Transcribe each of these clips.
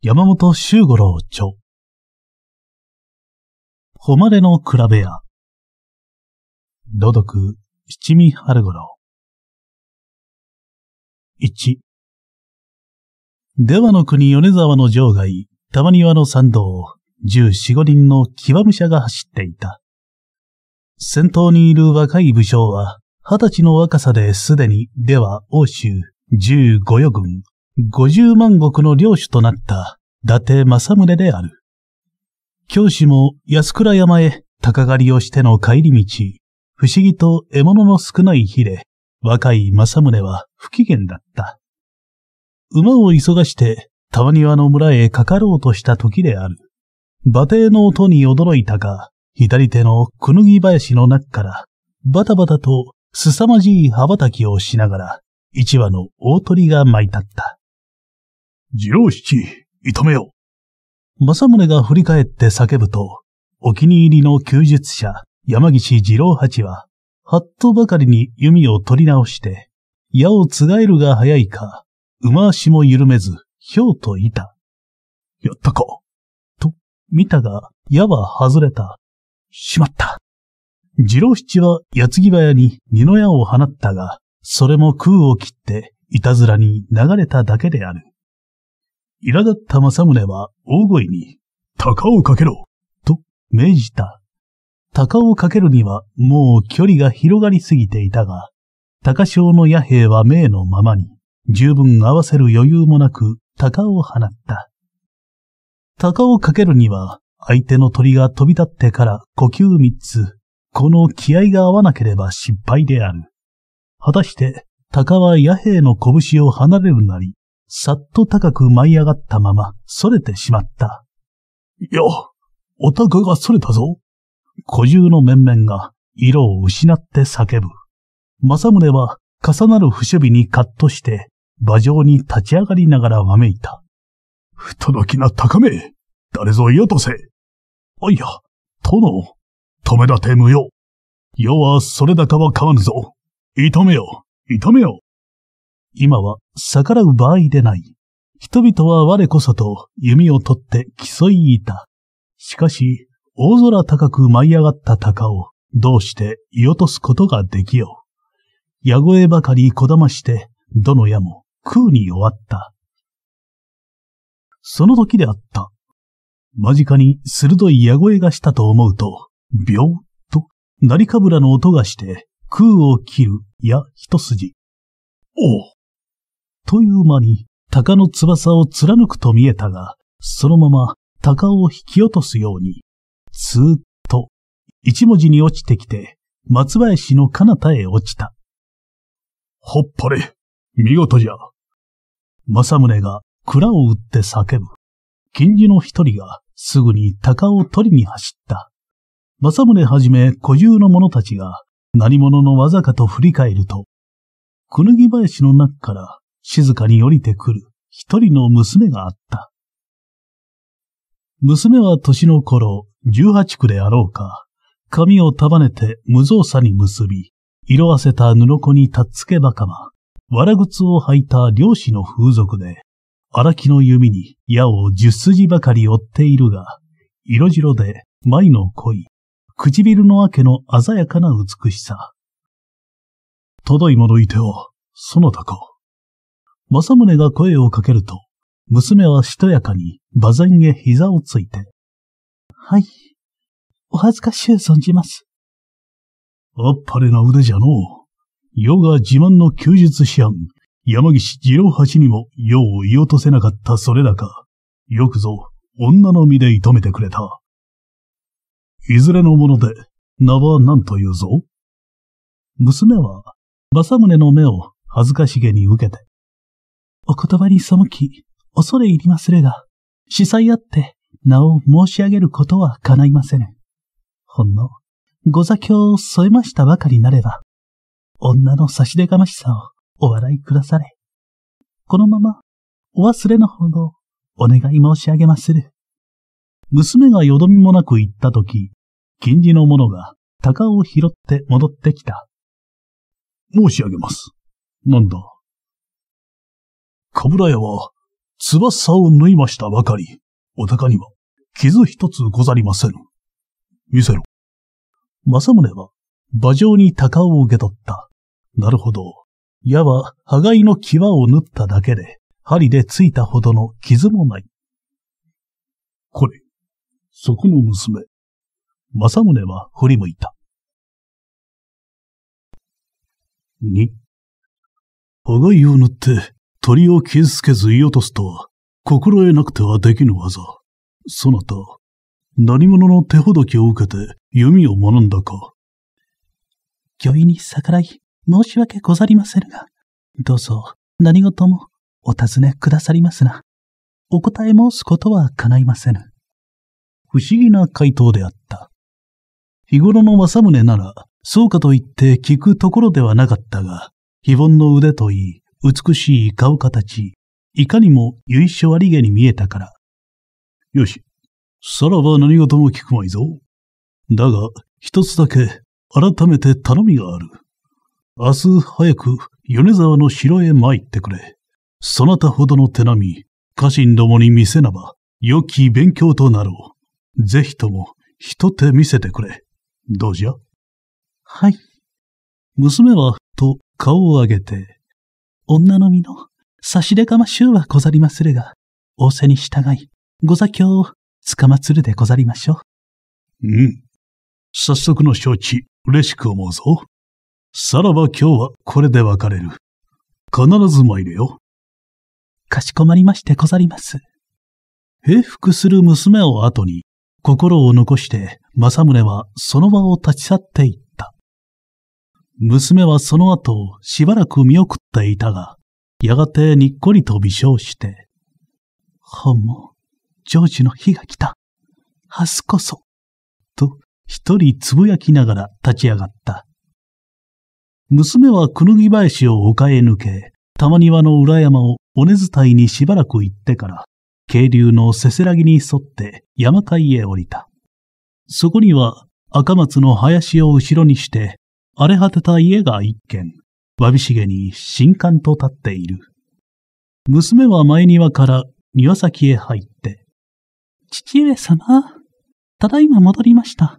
山本周五郎著。誉れの比べ屋。土読、七味春五郎。一。出羽の国米沢の城外、玉庭の参道を、十四五人の騎馬武者が走っていた。先頭にいる若い武将は、二十歳の若さですでに、では欧州、十五余軍、50万石の領主となった伊達政宗である。教師も安倉山へ鷹狩りをしての帰り道、不思議と獲物の少ない日で、若い政宗は不機嫌だった。馬を急がして、に庭の村へかかろうとした時である。馬蹄の音に驚いたか、左手のくぬぎ林の中から、バタバタと凄まじい羽ばたきをしながら、一羽の大鳥が舞い立った。二郎七、射止めよ正宗が振り返って叫ぶと、お気に入りの休術者、山岸二郎八は、はっとばかりに弓を取り直して、矢をつがえるが早いか、馬足も緩めず、ひょうといた。やったか。と、見たが、矢は外れた。しまった。次郎七は矢継ぎ早に二の矢を放ったが、それも空を切って、いたずらに流れただけである。苛立った政宗は大声に、鷹をかけろと命じた。鷹をかけるにはもう距離が広がりすぎていたが、鷹匠の野兵は命のままに、十分合わせる余裕もなく鷹を放った。鷹をかけるには、相手の鳥が飛び立ってから呼吸三つ、この気合が合わなければ失敗である。果たして、鷹は野兵の拳を離れるなり、さっと高く舞い上がったまま、逸れてしまった。いや、お高が逸れたぞ。小獣の面々が、色を失って叫ぶ。正宗は、重なる不守備にカッとして、馬上に立ち上がりながらわめいた。不届きな高め、誰ぞよとせ。あいや、殿、止めだて無用。世はそれだかは変わぬぞ。痛めよ、痛めよ。今は逆らう場合でない。人々は我こそと弓を取って競いいた。しかし、大空高く舞い上がった鷹をどうして射落とすことができよう。矢越ばかりこだまして、どの矢も空に終わった。その時であった。間近に鋭い矢越がしたと思うと、っと、なりかぶらの音がして、空を切る矢一筋。おう、という間に、鷹の翼を貫くと見えたが、そのまま鷹を引き落とすように、ずーっと、一文字に落ちてきて、松林の彼方へ落ちた。ほっぱれ、見事じゃ。正宗が蔵を打って叫ぶ。近似の一人がすぐに鷹を取りに走った。正宗はじめ小獣の者たちが何者の技かと振り返ると、くぬぎ林の中から静かに降りてくる一人の娘があった。娘は年の頃、十八区であろうか、髪を束ねて無造作に結び、色あせた布子にたっつけばかま、わら靴を履いた漁師の風俗で、荒木の弓に矢を十筋ばかり追っているが、色白で眉の濃い、唇の明けの鮮やかな美しさ。ただいまのいては、そなたか。政宗が声をかけると、娘はしとやかに、馬前へ膝をついて。はい。お恥ずかしゅう存じます。あっぱれな腕じゃのう。世が自慢の休日師範、山岸二郎八にも世を言い落とせなかったそれだか。よくぞ、女の身で射止めてくれた。いずれのもので、名は何と言うぞ。娘は、政宗の目を恥ずかしげに受けて、お言葉に背き、恐れ入りますれが、司祭あって名を申し上げることは叶いませぬ。ほんの、ご座教を添えましたばかりなれば、女の差し出がましさをお笑いくだされ。このまま、お忘れのほど、お願い申し上げまする。娘がよどみもなく行ったとき、近似の者が鷹を拾って戻ってきた。申し上げます。なんだ、かぶら屋は、翼を縫いましたばかり、お高には、傷一つござりませぬ。見せろ。正宗は、馬上に鷹を受け取った。なるほど。矢は、羽がいの際を縫っただけで、針でついたほどの傷もない。これ、そこの娘。正宗は振り向いた。二、羽がいを縫って、鳥を傷つけず射落とすと、は、心得なくてはできぬ技。そなた、何者の手ほどきを受けて弓を学んだか。御意に逆らい、申し訳ござりませぬが、どうぞ何事もお尋ねくださりますな。お答え申すことは叶いませぬ。不思議な回答であった。日頃の政宗なら、そうかと言って聞くところではなかったが、非凡の腕といい、美しい顔形、いかにも由緒ありげに見えたから。よし、さらば何事も聞くまいぞ。だが、一つだけ、改めて頼みがある。明日早く、米沢の城へ参ってくれ。そなたほどの手並み、家臣どもに見せなば、良き勉強となろう。ぜひとも、一手見せてくれ。どうじゃはい。娘は、と、顔を上げて、女の身の差し出かましゅうはござりまするが、仰せに従い、ご座教をつかまつるでござりましょう。うん。早速の承知、嬉しく思うぞ。さらば今日はこれで別れる。必ず参れよ。かしこまりましてござります。平服する娘を後に、心を残して政宗はその場を立ち去っていった。娘はその後、しばらく見送っていたが、やがてにっこりと微笑して、ほんも、ジョージの日が来た。明日こそ。と、一人つぶやきながら立ち上がった。娘はくぬぎ林を丘え抜け、玉庭の裏山を尾根伝いにしばらく行ってから、渓流のせせらぎに沿って山階へ降りた。そこには赤松の林を後ろにして荒れ果てた家が一軒、わびしげに新館と立っている。娘は前庭から庭先へ入って、父上様、ただいま戻りました、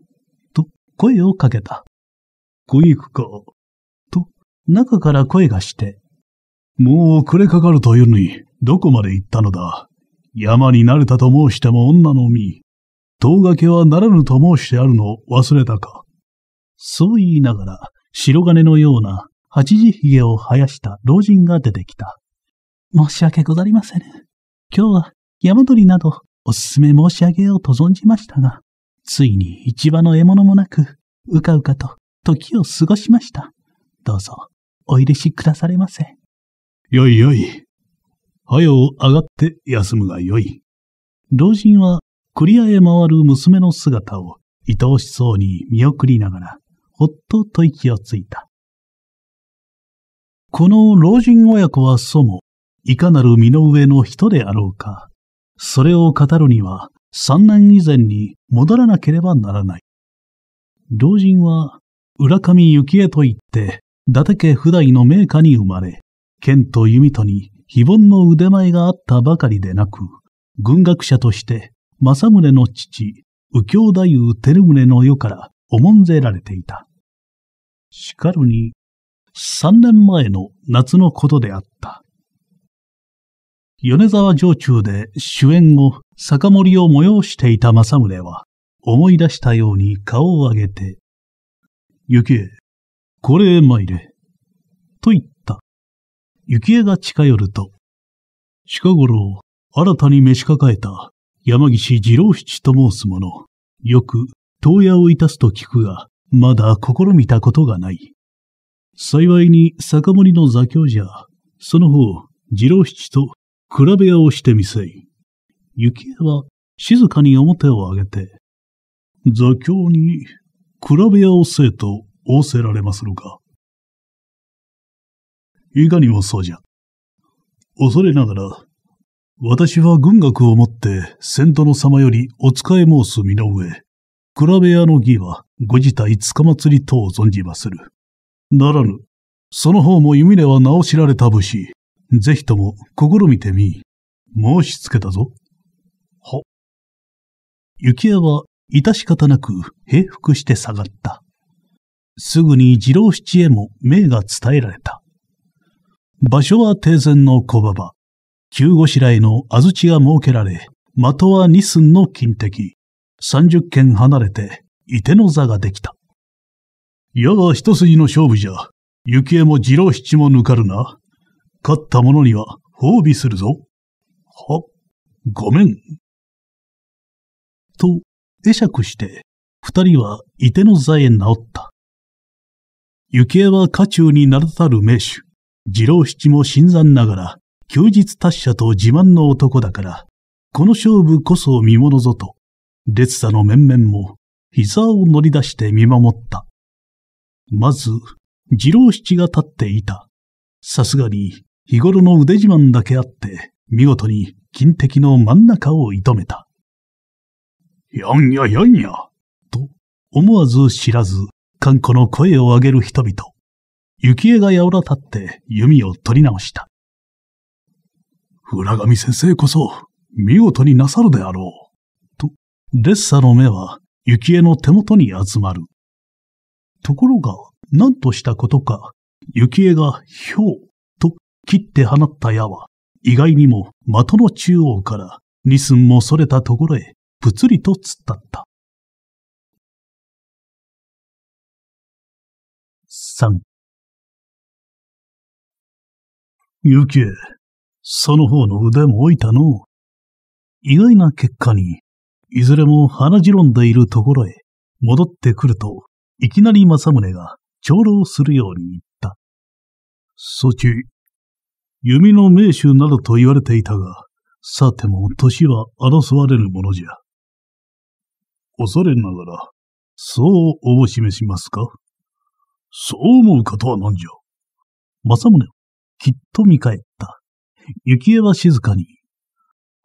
と声をかけた。小菊か、と中から声がして、もう暮れかかるというのに、どこまで行ったのだ。山になれたと申しても女の身。遠がけはならぬと申してあるのを忘れたか。そう言いながら、白金のような八時髭を生やした老人が出てきた。申し訳ござりませぬ。今日は山鳥などおすすめ申し上げようと存じましたが、ついに市場の獲物もなく、うかうかと時を過ごしました。どうぞ、お許しくだされませ。よいよい。早う上がって休むがよい。老人は、クリアへ回る娘の姿を愛おしそうに見送りながら、ほっと吐息をついた。この老人親子はそも、いかなる身の上の人であろうか。それを語るには、三年以前に戻らなければならない。老人は、浦上幸恵といって、伊達家普代の名家に生まれ、剣と弓とに非凡の腕前があったばかりでなく、軍学者として、政宗の父、右京太夫照宗の世から重んぜられていた。しかるに、三年前の夏のことであった。米沢城中で主演後、酒盛りを催していた正宗は、思い出したように顔を上げて、雪江、これへ参れ。と言った。雪江が近寄ると、近頃、新たに召し抱えた山岸二郎七と申す者、よく、東屋をいたすと聞くが、まだ試みたことがない。幸いに酒盛りの座教じゃ、その方、次郎七と比べ屋をしてみせい。雪江は静かに表を上げて、座教に比べ屋をせえと仰せられまするか。いかにもそうじゃ。恐れながら、私は軍学をもって先頭の様よりお使い申す身の上、比べ屋の儀はご自体つかまつり等を存じまする。ならぬ、その方も弓では名を知られた武士、ぜひとも試みてみ、申しつけたぞ。は。雪屋は致し方なく平服して下がった。すぐに二郎七へも命が伝えられた。場所は定前の小馬場。旧五白井の安土が設けられ、的は二寸の金敵。三十軒離れて伊手の座ができた。矢は一筋の勝負じゃ、幸恵も次郎七も抜かるな。勝った者には褒美するぞ。は、ごめん。と、会釈して、二人は伊手の座へ直った。幸恵は家中に名だたる名手、次郎七も新参ながら、休日達者と自慢の男だから、この勝負こそ見ものぞと、列差の面々も膝を乗り出して見守った。まず、次郎七が立っていた。さすがに、日頃の腕自慢だけあって、見事に金敵の真ん中を射止めた。やんややんや、と思わず知らず、観光の声を上げる人々。雪絵がやおら立って弓を取り直した。浦上先生こそ、見事になさるであろう。と、レッサの目は幸恵の手元に集まる。ところが、何としたことか、幸恵がひょうと切って放った矢は、意外にも的の中央から二寸もそれたところへ、ぷつりと突っ立った。三。幸恵、その方の腕も置いたの。意外な結果に、いずれも鼻じろんでいるところへ戻ってくると、いきなり政宗が長老するように言った。そち、弓の名手などと言われていたが、さても年は争われるものじゃ。恐れながら、そうお示しますかそう思う方は何じゃ。政宗きっと見返った。幸恵は静かに、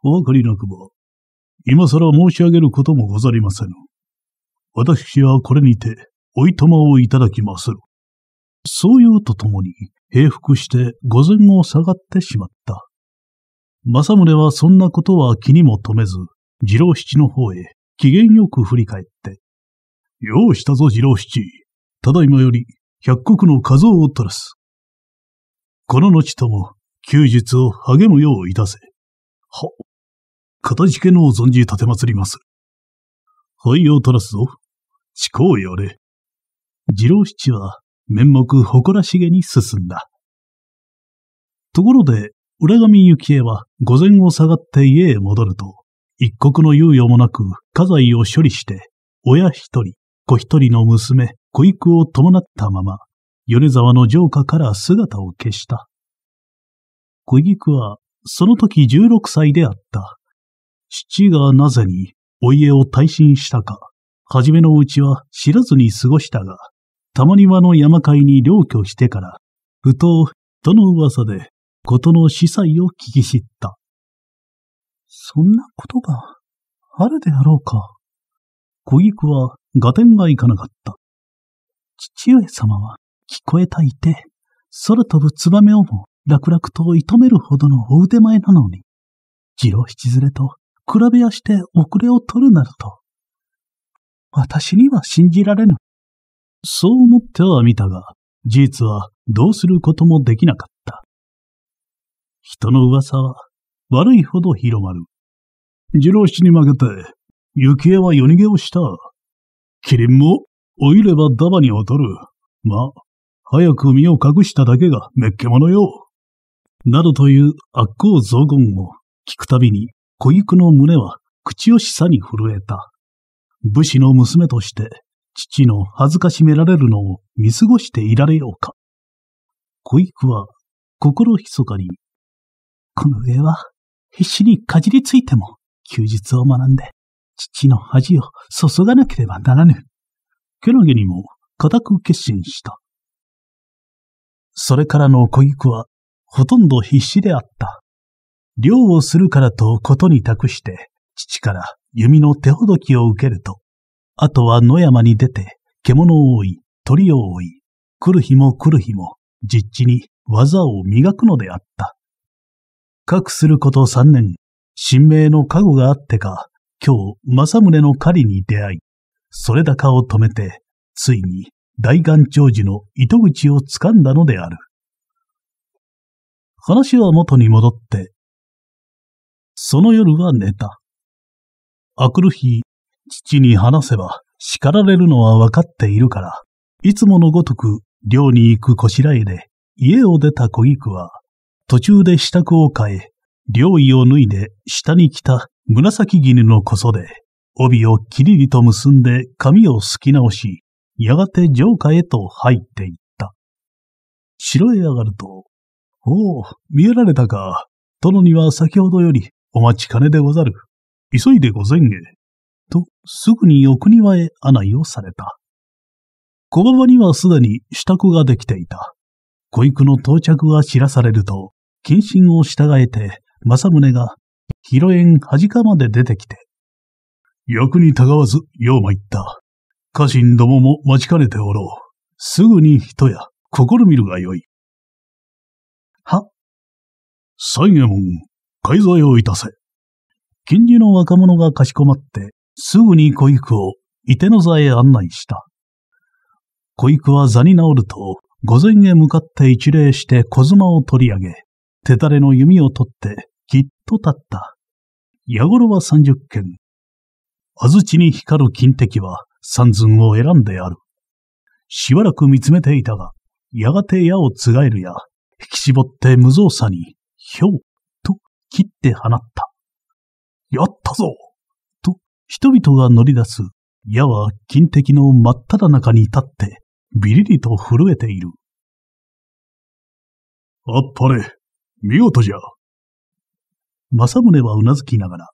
お分かりなくば、今更申し上げることもござりませぬ。私はこれにて、おいとまをいただきまする。そう言うとともに、平服して御前を下がってしまった。政宗はそんなことは気にも留めず、次郎七の方へ、機嫌よく振り返って。ようしたぞ、次郎七。ただいまより、百国の数を取らす。この後とも、休日を励むよういたせ。は、片付けのを存じ立てまつります。灰を垂らすぞ。地行やれ。次郎七は面目誇らしげに進んだ。ところで、浦上幸恵は午前を下がって家へ戻ると、一刻の猶予もなく家財を処理して、親一人、子一人の娘、子育を伴ったまま、米沢の城下から姿を消した。小菊は、その時16歳であった。父がなぜにお家を退信したか、はじめのうちは知らずに過ごしたが、たまにはの山会に了居してから、ふと、どの噂で、ことの司祭を聞き知った。そんなことがあるであろうか。小菊は合点がいかなかった。父上様は聞こえたいて、空飛ぶツバメをも楽々と射止めるほどのお腕前なのに、次郎七連れと比べやして遅れを取るなどと。私には信じられぬ。そう思ってはみたが、事実はどうすることもできなかった。人の噂は悪いほど広まる。次郎氏に負けて、幸恵は夜逃げをした。キリンも老いればダバに劣る。まあ、早く身を隠しただけがめっけものよ。などという悪行増言を聞くたびに小菊の胸は口惜しさに震えた。武士の娘として、父の恥ずかしめられるのを見過ごしていられようか。小菊は、心ひそかに、この上は、必死にかじりついても、休日を学んで、父の恥を注がなければならぬ。けなげにも、固く決心した。それからの小菊は、ほとんど必死であった。漁をするからとことに託して、父から弓の手ほどきを受けると、あとは野山に出て、獣を追い、鳥を追い、来る日も来る日も、実地に技を磨くのであった。かくすること三年、神明の加護があってか、今日、政宗の狩りに出会い、それ高を止めて、ついに大願長寿の糸口をつかんだのである。話は元に戻って、その夜は寝た。あくる日、父に話せば叱られるのはわかっているから、いつものごとく寮に行くこしらえで家を出た小菊は、途中で支度を変え、寮衣を脱いで下に着た紫絹のこそで、帯をきりりと結んで髪をすき直し、やがて城下へと入っていった。城へ上がると、おお、見えられたか。殿には先ほどよりお待ちかねでござる。急いでご前へ。と、すぐに奥庭へ案内をされた。小馬場にはすでに支度ができていた。小育の到着が知らされると、謹慎を従えて、政宗が、広縁端かまで出てきて、役にたがわず、よう参った。家臣どもも待ちかねておろう。すぐに人や、試みるがよい。は。三右衛門、介在をいたせ。近似の若者がかしこまって、すぐに小育を伊手の座へ案内した。小育は座に治ると、御前へ向かって一礼して小妻を取り上げ、手垂れの弓を取って、きっと立った。矢頃は三十件。安土に光る金敵は三寸を選んである。しばらく見つめていたが、やがて矢をつがえるや、引き絞って無造作に、ひょう切って放った。やったぞと、人々が乗り出す、矢は金敵の真っ只中に立って、ビリリと震えている。あっぱれ、見事じゃ。正宗はうなずきながら。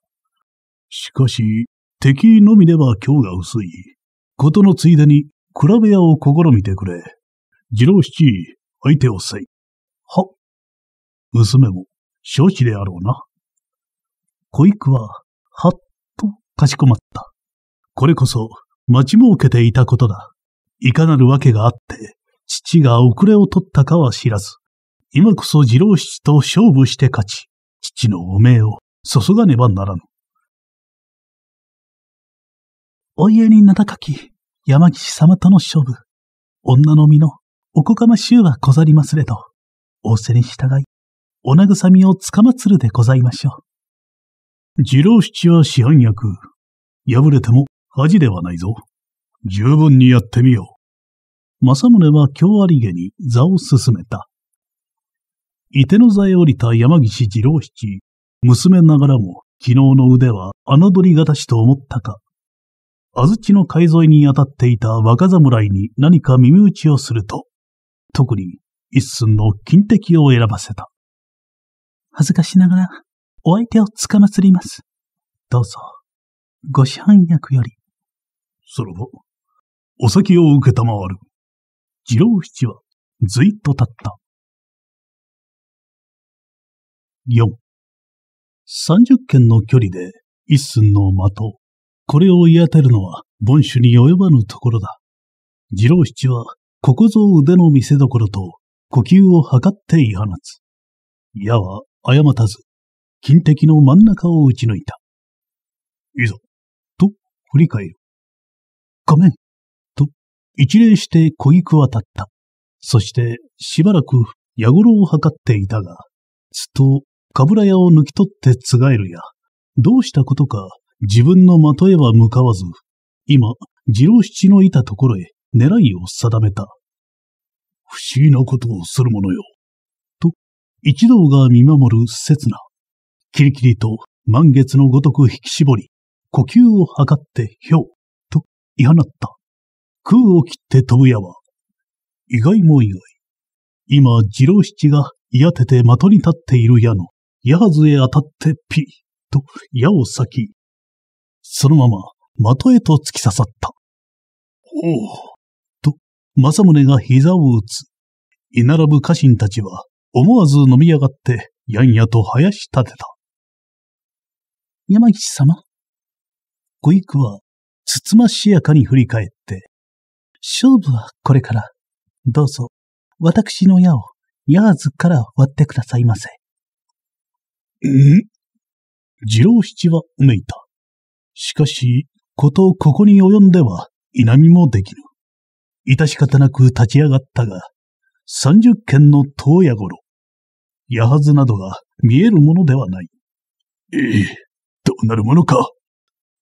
しかし、敵のみでは今日が薄い。ことのついでに、比べ屋を試みてくれ。次郎七、相手をせい。は。娘も、承知であろうな。小育は、はっとかしこまった。これこそ、待ち儲けていたことだ。いかなるわけがあって、父が遅れを取ったかは知らず、今こそ次郎七と勝負して勝ち、父の汚名を注がねばならぬ。お家に名高き山岸様との勝負、女の身のおこかましゅうはこざりますれど、仰せに従い、お慰みをつかまつるでございましょう。二郎七は市販役。破れても恥ではないぞ。十分にやってみよう。正宗は京ありげに座を進めた。伊手の座へ降りた山岸二郎七。娘ながらも昨日の腕は侮りがたしと思ったか。安土の海沿いに当たっていた若侍に何か耳打ちをすると、特に一寸の金敵を選ばせた。恥ずかしながら、お相手をつかまつります。どうぞ、ご支配役より。そろば、お酒を受けたまわる。次郎七は、ずいっと立った。4。30軒の距離で一寸の的。これを言い当てるのは、凡主に及ばぬところだ。次郎七は、ここぞ腕の見せ所と、呼吸を測って言い放つ。矢は誤たず、金敵の真ん中を打ち抜いた。いざ、と振り返る。ごめん、と一礼して小菊渡った。そしてしばらく矢ろを測っていたが、つっと、かぶら屋を抜き取ってつがえるや、どうしたことか自分の的へは向かわず、今、次郎七のいたところへ狙いを定めた。不思議なことをする者よ。一同が見守る刹那、キリキリと満月のごとく引き絞り、呼吸を測ってひょう、と言い放った。空を切って飛ぶ矢は、意外も意外。今、二郎七がやてて的に立っている矢の、矢はずへ当たってピー、と矢を咲き、そのまま的へと突き刺さった。おお、と、正宗が膝を打つ。居並ぶ家臣たちは思わず飲み上がって、やんやと生やし立てた。山岸様。ご育は、つつましやかに振り返って、勝負はこれから、どうぞ、私の矢を、ヤーズから割ってくださいませ。ん次郎七はうめいた。しかし、ことここに及んでは、稲みもできぬ。致し方なく立ち上がったが、三十軒の遠屋頃、矢はずなどが見えるものではない。ええ、どうなるものか。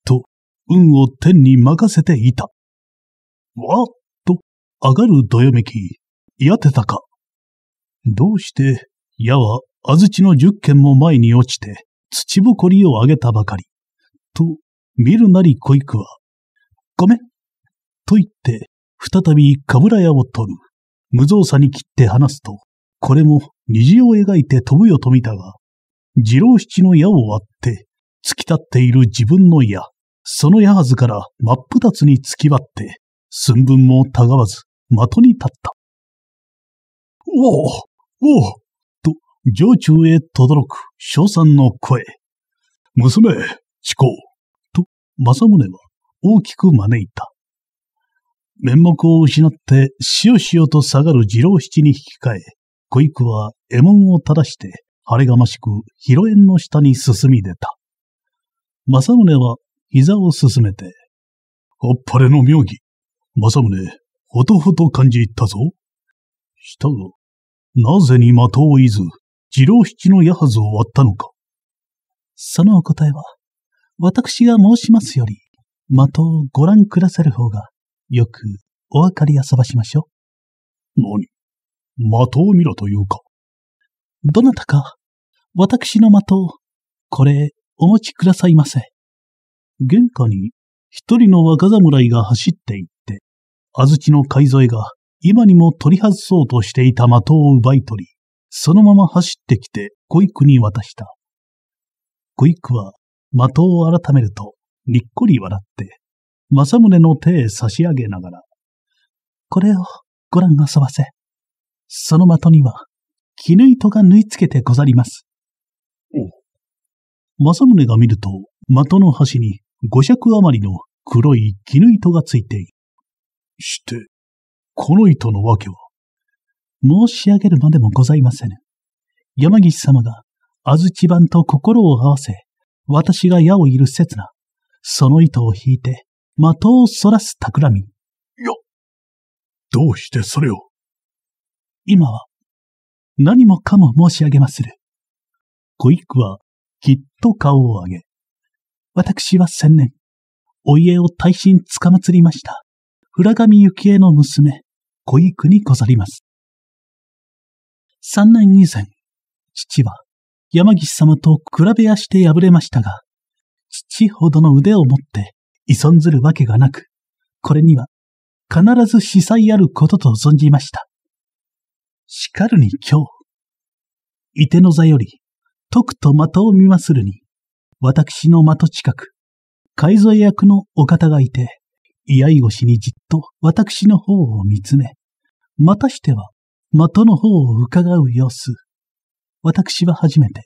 と、運を天に任せていた。わっと、上がるどよめき、やてたか。どうして、矢は安土の十軒も前に落ちて、土ぼこりをあげたばかり。と、見るなり小育は、ごめん。と言って、再びかぶら屋を取る。無造作に切って話すと、これも虹を描いて飛ぶよ富田が、二郎七の矢を割って、突き立っている自分の矢、その矢はずから真っ二つに突き割って、寸分もたがわず、的に立った。おおおおと、上中へろく、称賛の声。娘、チコと、正宗は大きく招いた。面目を失って、しよしよと下がる二郎七に引き換え、小育は獲物を正して、晴れがましく、広縁の下に進み出た。正宗は膝を進めて、あっぱれの妙義。正宗、ほとほと感じ入ったぞ。したが、なぜに的をいず、次郎七の矢はずを割ったのか。そのお答えは、私が申しますより、的をご覧くださる方が、よくお分かりあそばしましょう。何的を見ろというか。どなたか、私の的を、これ、お持ちくださいませ。玄関に、一人の若侍が走って行って、安土の海添えが、今にも取り外そうとしていた的を奪い取り、そのまま走ってきて、小育に渡した。小育は、的を改めると、にっこり笑って、正宗の手へ差し上げながら、これをご覧あそばせ。その的には、絹糸が縫い付けてござります。お正宗が見ると、的の端に五尺余りの黒い絹糸がついている。して、この糸の訳は申し上げるまでもございませぬ。山岸様が安土版と心を合わせ、私が矢をいる刹那、その糸を引いて、的を逸らす企み。いや、どうしてそれを今は、何もかも申し上げまする。小育は、きっと顔を上げ、私は千年、お家を大心つかまつりました。浦上幸恵の娘、小育にござります。三年以前、父は山岸様と比べやして敗れましたが、父ほどの腕を持って依存ずるわけがなく、これには必ず司祭あることと存じました。しかるに今日。いての座より、とくと的を見まするに、私の的近く、海添役のお方がいて、居合越しにじっと私の方を見つめ、またしては、的の方を伺う様子。私は初めて、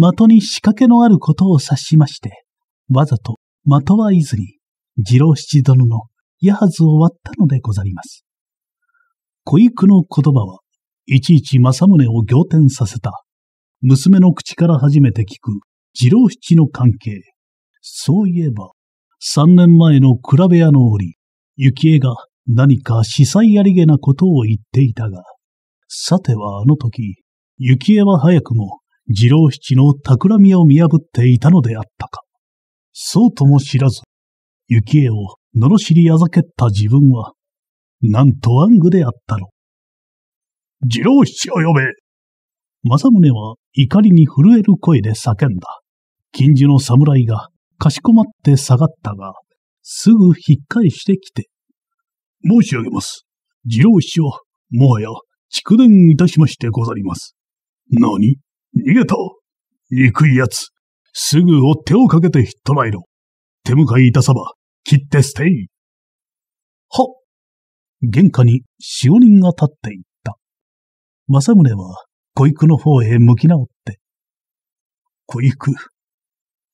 的に仕掛けのあることを察しまして、わざと的はいずに、次郎七殿の矢はずを割ったのでござります。小育の言葉は、いちいち政宗を仰天させた。娘の口から初めて聞く、次郎七の関係。そういえば、三年前の比べ屋の折、幸恵が何か司祭ありげなことを言っていたが、さてはあの時、幸恵は早くも次郎七の企みを見破っていたのであったか。そうとも知らず、幸恵を罵りあざけった自分は、なんと暗愚であったろう。次郎七を呼べ正宗は怒りに震える声で叫んだ。近所の侍がかしこまって下がったが、すぐ引っ返してきて。申し上げます。次郎七は、もはや、蓄電いたしましてござります。何逃げた憎い奴。すぐお手をかけてひっ捕らえろ。手向かいいたさば、切って捨てい。は玄関に使用人が立ってい政宗は小育の方へ向き直って。小育、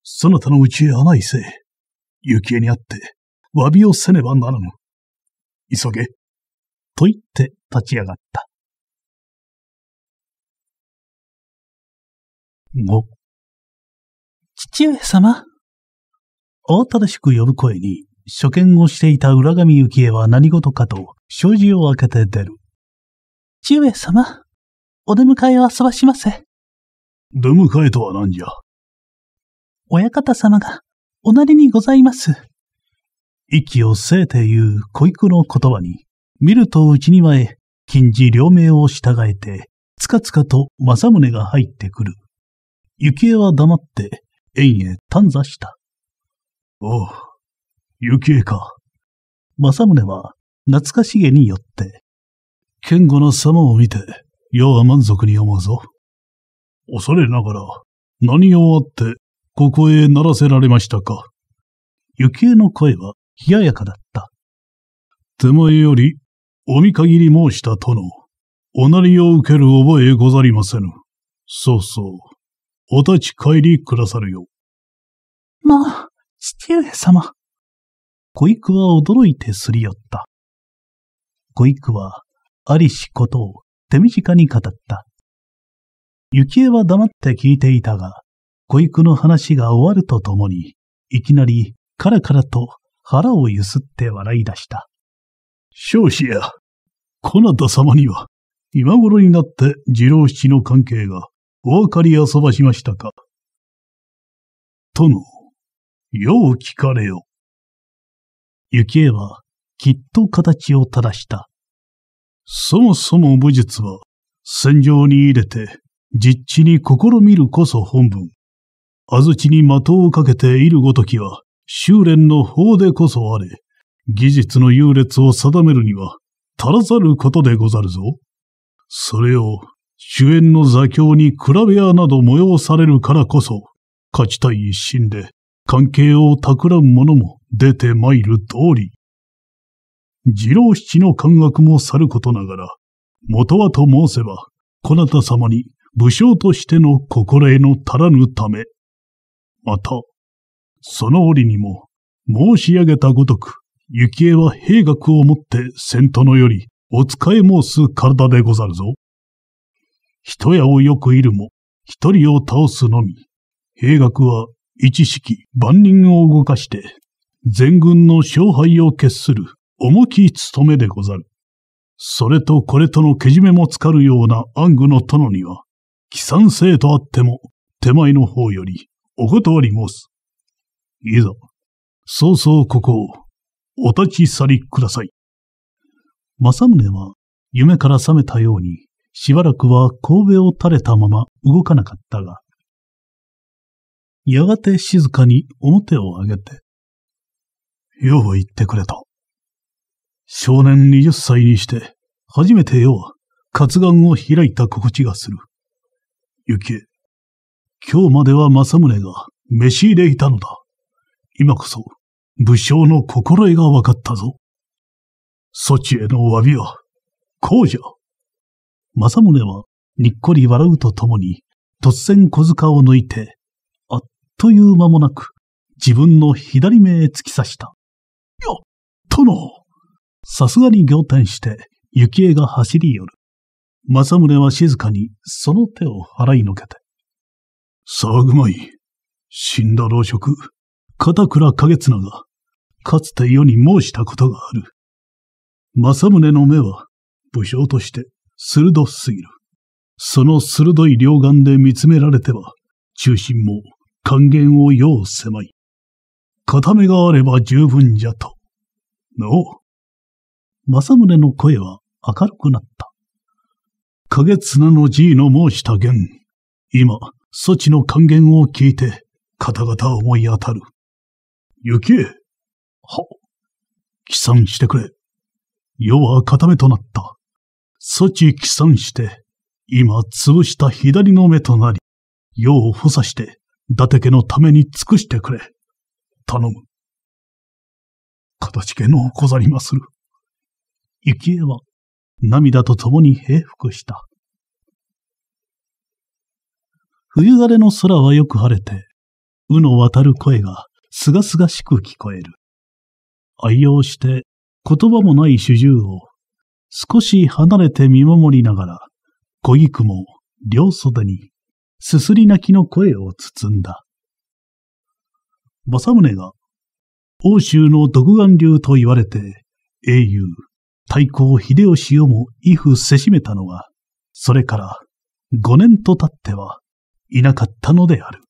そなたのうちへ穴いせ、幸恵にあって、詫びをせねばならぬ。急げ。と言って立ち上がった。五。父上様慌ただしく呼ぶ声に、初見をしていた浦上幸恵は何事かと、障子を開けて出る。父上様、お出迎えを遊ばしませ。出迎えとは何じゃ親方様が、おなりにございます。息をせえていう小育の言葉に、見るとうちに前、近似両名を従えて、つかつかと正宗が入ってくる。幸恵は黙って、縁へ探座した。おう、幸恵か。正宗は懐かしげによって、剣固の様を見て、世は満足に思うぞ。恐れながら、何をあって、ここへ鳴らせられましたか。雪江の声は、冷ややかだった。手前より、お見限り申した殿、おなりを受ける覚えござりませぬ。そうそう。お立ち帰りくださるよ。まあ、父上様。小育は驚いてすり寄った。小育はありしことを手短に語った。幸恵は黙って聞いていたが、小育の話が終わるとともに、いきなりカラカラと腹をゆすって笑い出した。少子や、こなた様には、今頃になって次郎七の関係がお分かりあそばしましたか。殿、よう聞かれよ。幸恵は、きっと形を正した。そもそも武術は、戦場に入れて、実地に試みるこそ本文。安土に的をかけているごときは、修練の法でこそあれ、技術の優劣を定めるには、足らざることでござるぞ。それを、主演の座教に比べ屋など催されるからこそ、勝ちたい一心で、関係を企む者も出てまいる通り。次郎七の感覚もさることながら、元はと申せば、こなた様に武将としての心得の足らぬため。また、その折にも、申し上げたごとく、幸恵は兵学をもって戦闘のより、お使い申す体でござるぞ。人屋をよくいるも、一人を倒すのみ。兵学は一式万人を動かして、全軍の勝敗を決する重き務めでござる。それとこれとのけじめもつかるような暗愚の殿には、帰参性とあっても、手前の方よりお断り申す。いざ、早々ここを、お立ち去りください。政宗は、夢から覚めたように、しばらくは神戸を垂れたまま動かなかったが、やがて静かに表を上げて、よう言ってくれた。少年20歳にして、初めてよ、を、活眼を開いた心地がする。行け。今日までは政宗が、召し入れいたのだ。今こそ、武将の心得が分かったぞ。そちへの詫びは、こうじゃ。政宗は、にっこり笑うとともに、突然小塚を抜いて、あっという間もなく、自分の左目へ突き刺した。よ殿さすがに仰天して、幸江が走り寄る。政宗は静かにその手を払いのけて。騒ぐまい。死んだ老職、片倉景綱が、かつて世に申したことがある。政宗の目は、武将として鋭すぎる。その鋭い両眼で見つめられては、中心も還元をよう狭い。片目があれば十分じゃと。のう。政宗の声は明るくなった。影綱の G の申した言。今、措置の還元を聞いて、方々思い当たる。行け。は、帰参してくれ。世は固めとなった。措置帰参して、今潰した左の目となり、世を補佐して、伊達家のために尽くしてくれ。頼む。形家のござりまする。幸恵は涙と共に平服した。冬枯れの空はよく晴れて、うの渡る声がすがすがしく聞こえる。愛用して言葉もない主従を少し離れて見守りながら、小菊も両袖にすすり泣きの声を包んだ。政宗が、欧州の独眼流と言われて、英雄、太閤秀吉をも威風せしめたのは、それから5年と経ってはいなかったのである。